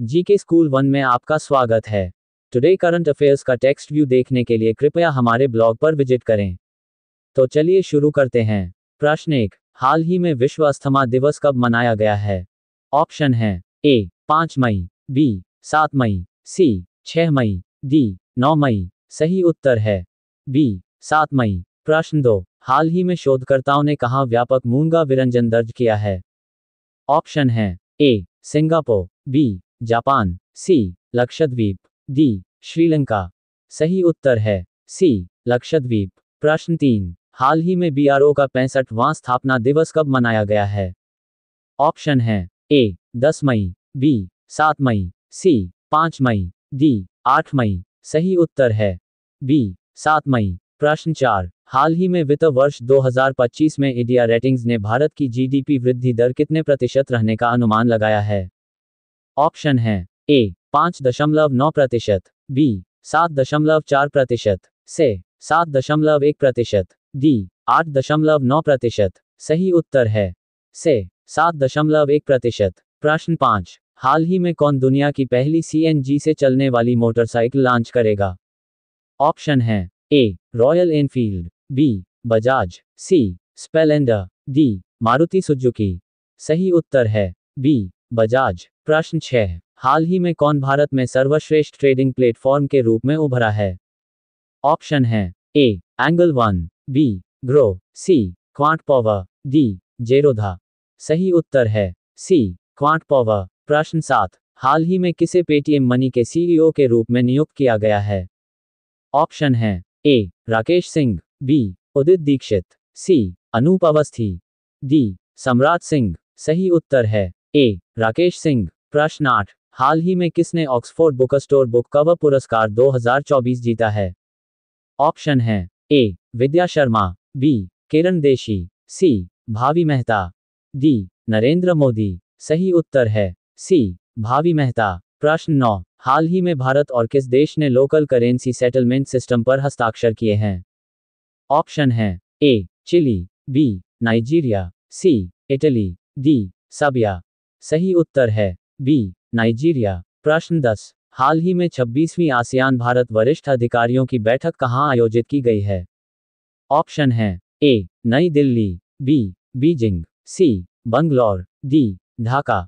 GK school one में आपका स्वागत है टुडे करंट अफेयर्स का टेक्स्ट व्यू देखने के लिए कृपया हमारे ब्लॉग पर विजिट करें तो चलिए शुरू करते हैं प्रश्न एक हाल ही में विश्व अस्थमा दिवस कब मनाया गया है ऑप्शन है ए पाँच मई बी सात मई सी छह मई डी नौ मई सही उत्तर है बी सात मई प्रश्न दो हाल ही में शोधकर्ताओं ने कहा व्यापक मूंगा विरंजन दर्ज किया है ऑप्शन है A Singapore B Japan C Lakshadweep D Sri Lanka सही उत्तर है सी लक्षद्वीप प्रश्न तीन हाल ही में बी का पैंसठवां स्थापना दिवस कब मनाया गया है ऑप्शन है ए 10 मई बी 7 मई सी 5 मई डी 8 मई सही उत्तर है बी 7 मई प्रश्न चार हाल ही में वित्त वर्ष 2025 में इंडिया रेटिंग्स ने भारत की जीडीपी वृद्धि दर कितने प्रतिशत रहने का अनुमान लगाया है ऑप्शन है ए पाँच दशमलव नौ प्रतिशत बी सात दशमलव चार प्रतिशत से सात दशमलव एक प्रतिशत डी आठ दशमलव नौ प्रतिशत सही उत्तर है से सात दशमलव एक प्रतिशत प्रश्न पाँच हाल ही में कौन दुनिया की पहली सीएनजी से चलने वाली मोटरसाइकिल लॉन्च करेगा ऑप्शन है A Royal Enfield B Bajaj C Splendor D Maruti Suzuki सही उत्तर है बी बजाज प्रश्न छः हाल ही में कौन भारत में सर्वश्रेष्ठ ट्रेडिंग प्लेटफॉर्म के रूप में उभरा है ऑप्शन है A Angel One B Groww C Quant Power D Zerodha सही उत्तर है सी क्वांट पॉवर प्रश्न सात हाल ही में किसे पेटीएम मनी के सीईओ e के रूप में नियुक्त किया गया है ऑप्शन है A Rakesh Singh B Udit Dixit C Anoop Awasthi D Samrat Singh सही उत्तर है ए राकेश सिंह प्रश्न आठ हाल ही में किसने Oxford Book Store Book Cover पुरस्कार 2024 जीता है ऑप्शन है ए विद्या शर्मा बी किरण देशी सी भावी मेहता डी नरेंद्र मोदी सही उत्तर है सी भावी मेहता प्रश्न नौ हाल ही में भारत और किस देश ने लोकल करेंसी सेटलमेंट सिस्टम पर हस्ताक्षर किए हैं ऑप्शन है A Chile B Nigeria C Italy D Serbia सही उत्तर है बी नाइजीरिया प्रश्न दस हाल ही में 26वीं आसियान भारत वरिष्ठ अधिकारियों की बैठक कहाँ आयोजित की गई है ऑप्शन है A New Delhi B Beijing C Bangalore D Dhaka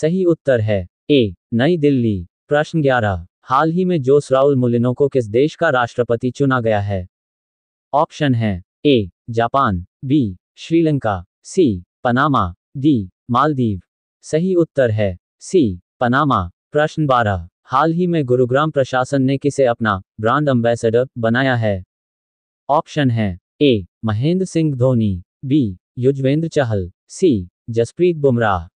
सही उत्तर है ए नई दिल्ली प्रश्न ग्यारह हाल ही में जोस राउल मुलिनो को किस देश का राष्ट्रपति चुना गया है ऑप्शन है A Japan B Sri Lanka C Panama D Maldives सही उत्तर है सी पनामा प्रश्न बारह हाल ही में गुरुग्राम प्रशासन ने किसे अपना ब्रांड एम्बेसडर बनाया है ऑप्शन है A Mahendra Singh Dhoni B Yuzvendra Chahal C Jasprit Bumrah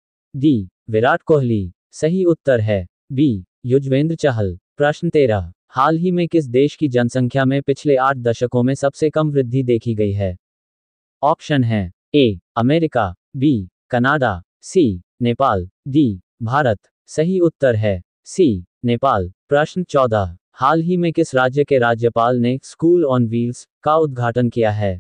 D Virat Kohli सही उत्तर है बी युजवेंद्र चहल प्रश्न तेरह हाल ही में किस देश की जनसंख्या में पिछले आठ दशकों में सबसे कम वृद्धि देखी गई है ऑप्शन है A America B Canada C Nepal D Bharat सही उत्तर है सी नेपाल प्रश्न चौदह हाल ही में किस राज्य के राज्यपाल ने स्कूल ऑन व्हील्स का उद्घाटन किया है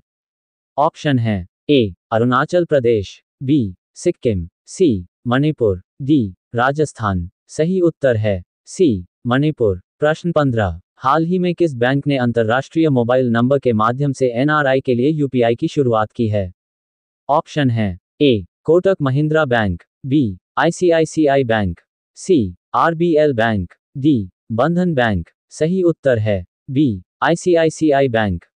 ऑप्शन है A Arunachal Pradesh B Sikkim C Manipur D Rajasthan सही उत्तर है सी मणिपुर प्रश्न पंद्रह हाल ही में किस बैंक ने अंतर्राष्ट्रीय मोबाइल नंबर के माध्यम से एनआरआई के लिए यूपीआई की शुरुआत की है ऑप्शन है A Kotak Mahindra bank B ICICI bank C RBL bank D Bandhan bank सही उत्तर है बी आईसीआईसीआई बैंक